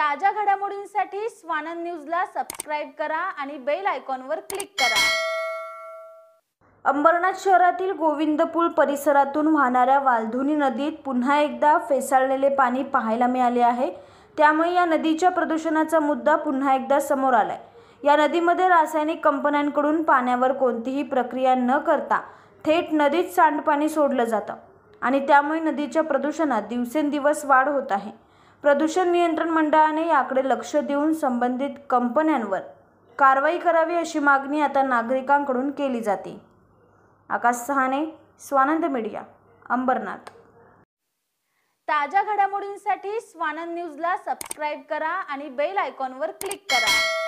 ताज्या घडामोडींसाठी स्वानंद न्यूजला सबस्क्राईब करा आणि बेल आयकॉनवर क्लिक करा अंबरनाथ शहरातील गोविंदपूल परिसरातून वाहणाऱ्या वालधुनी नदीत पुन्हा एकदा फेसाळलेले पाणी पाहायला मिळाले आहे त्यामुळे या नदीच्या प्रदूषणाचा मुद्दा पुन्हा एकदा समोर आलाय या नदीमध्ये रासायनिक कंपन्यांकडून पाण्यावर कोणतीही प्रक्रिया न करता थेट नदीत सांडपाणी सोडलं जातं आणि त्यामुळे नदीच्या प्रदूषणात दिवसेंदिवस वाढ होत आहे प्रदूषण नियंत्रण मंडळाने याकडे लक्ष देऊन संबंधित कंपन्यांवर कारवाई करावी अशी मागणी आता नागरिकांकडून केली जाते आकाश सहाने स्वानंद मीडिया अंबरनाथ ताज्या घडामोडींसाठी स्वानंद न्यूजला सबस्क्राईब करा आणि बेल आयकॉनवर क्लिक करा